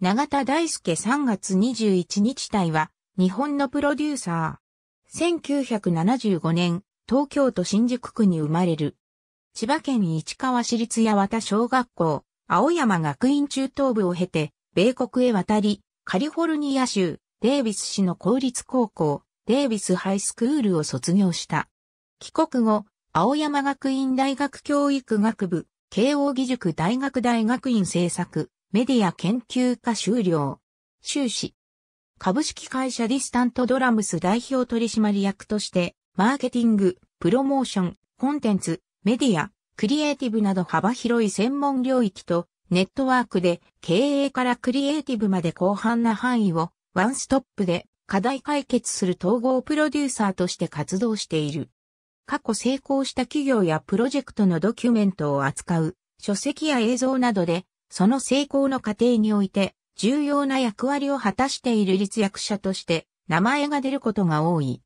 永田大輔3月21日隊は、日本のプロデューサー。1975年、東京都新宿区に生まれる。千葉県市川市立八幡小学校、青山学院中等部を経て、米国へ渡り、カリフォルニア州、デイビス市の公立高校、デイビスハイスクールを卒業した。帰国後、青山学院大学教育学部、慶応義塾大学大学院制作。メディア研究科修了。修士。株式会社ディスタントドラムス代表取締役として、マーケティング、プロモーション、コンテンツ、メディア、クリエイティブなど幅広い専門領域と、ネットワークで経営からクリエイティブまで広範な範囲をワンストップで課題解決する統合プロデューサーとして活動している。過去成功した企業やプロジェクトのドキュメントを扱う書籍や映像などでその成功の過程において、重要な役割を果たしている立役者として、名前が出ることが多い。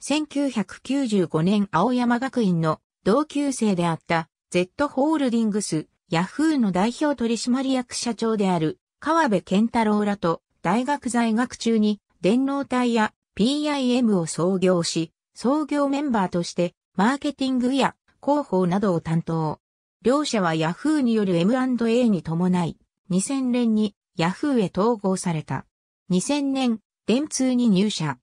1995年青山学院の同級生であった Z ホールディングス、ヤフーの代表取締役社長である川辺健太郎らと大学在学中に電脳体や PIM を創業し、創業メンバーとしてマーケティングや広報などを担当。両社はヤフーによる M&A に伴い、2000年にヤフーへ統合された。2000年、電通に入社。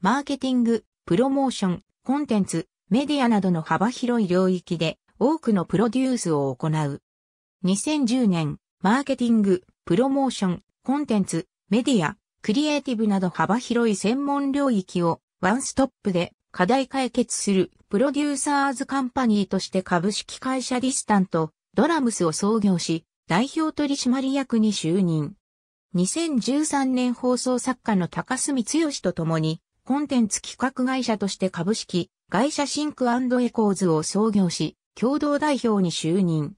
マーケティング、プロモーション、コンテンツ、メディアなどの幅広い領域で多くのプロデュースを行う。2010年、マーケティング、プロモーション、コンテンツ、メディア、クリエイティブなど幅広い専門領域をワンストップで課題解決するプロデューサーズカンパニーとして株式会社ディスタント、ドラムスを創業し、代表取締役に就任。2013年放送作家の高澄強と共に、コンテンツ企画会社として株式、会社シンクエコーズを創業し、共同代表に就任。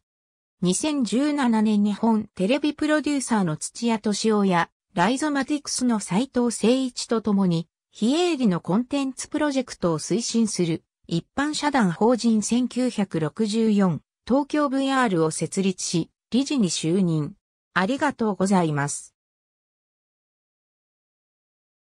2017年日本テレビプロデューサーの土屋敏夫や、ライゾマティクスの斉藤誠一と共に、非営利のコンテンツプロジェクトを推進する一般社団法人1964東京 VR を設立し、理事に就任。ありがとうございます。